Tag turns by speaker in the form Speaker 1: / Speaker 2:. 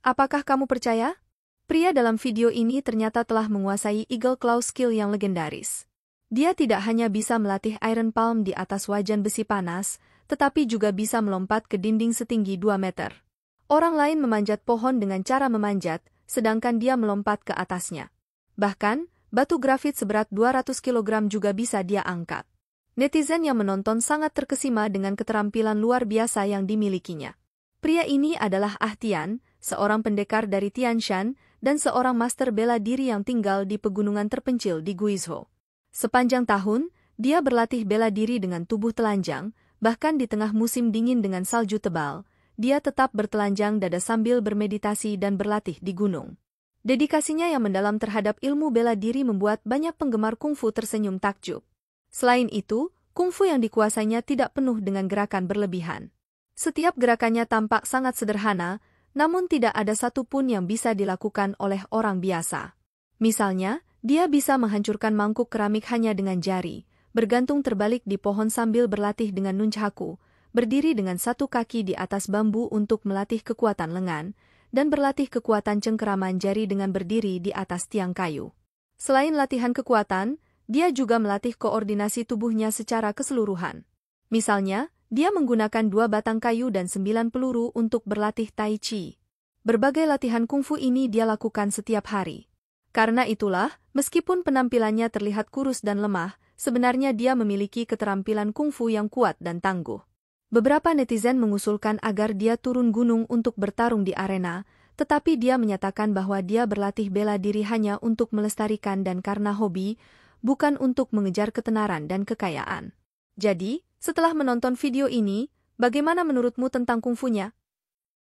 Speaker 1: Apakah kamu percaya? Pria dalam video ini ternyata telah menguasai Eagle Claw skill yang legendaris. Dia tidak hanya bisa melatih Iron Palm di atas wajan besi panas, tetapi juga bisa melompat ke dinding setinggi 2 meter. Orang lain memanjat pohon dengan cara memanjat, sedangkan dia melompat ke atasnya. Bahkan, batu grafit seberat 200 kg juga bisa dia angkat. Netizen yang menonton sangat terkesima dengan keterampilan luar biasa yang dimilikinya. Pria ini adalah Ahtian, seorang pendekar dari Tian Shan dan seorang master bela diri yang tinggal di pegunungan terpencil di Guizhou. Sepanjang tahun, dia berlatih bela diri dengan tubuh telanjang, bahkan di tengah musim dingin dengan salju tebal, dia tetap bertelanjang dada sambil bermeditasi dan berlatih di gunung. Dedikasinya yang mendalam terhadap ilmu bela diri membuat banyak penggemar kungfu tersenyum takjub. Selain itu, kungfu yang dikuasainya tidak penuh dengan gerakan berlebihan. Setiap gerakannya tampak sangat sederhana, namun tidak ada satupun yang bisa dilakukan oleh orang biasa. Misalnya, dia bisa menghancurkan mangkuk keramik hanya dengan jari, bergantung terbalik di pohon sambil berlatih dengan nunchaku, berdiri dengan satu kaki di atas bambu untuk melatih kekuatan lengan, dan berlatih kekuatan cengkeraman jari dengan berdiri di atas tiang kayu. Selain latihan kekuatan, dia juga melatih koordinasi tubuhnya secara keseluruhan. Misalnya, dia menggunakan dua batang kayu dan sembilan peluru untuk berlatih tai chi. Berbagai latihan kungfu ini dia lakukan setiap hari. Karena itulah, meskipun penampilannya terlihat kurus dan lemah, sebenarnya dia memiliki keterampilan kungfu yang kuat dan tangguh. Beberapa netizen mengusulkan agar dia turun gunung untuk bertarung di arena, tetapi dia menyatakan bahwa dia berlatih bela diri hanya untuk melestarikan dan karena hobi, bukan untuk mengejar ketenaran dan kekayaan. Jadi, setelah menonton video ini, bagaimana menurutmu tentang kungfunya?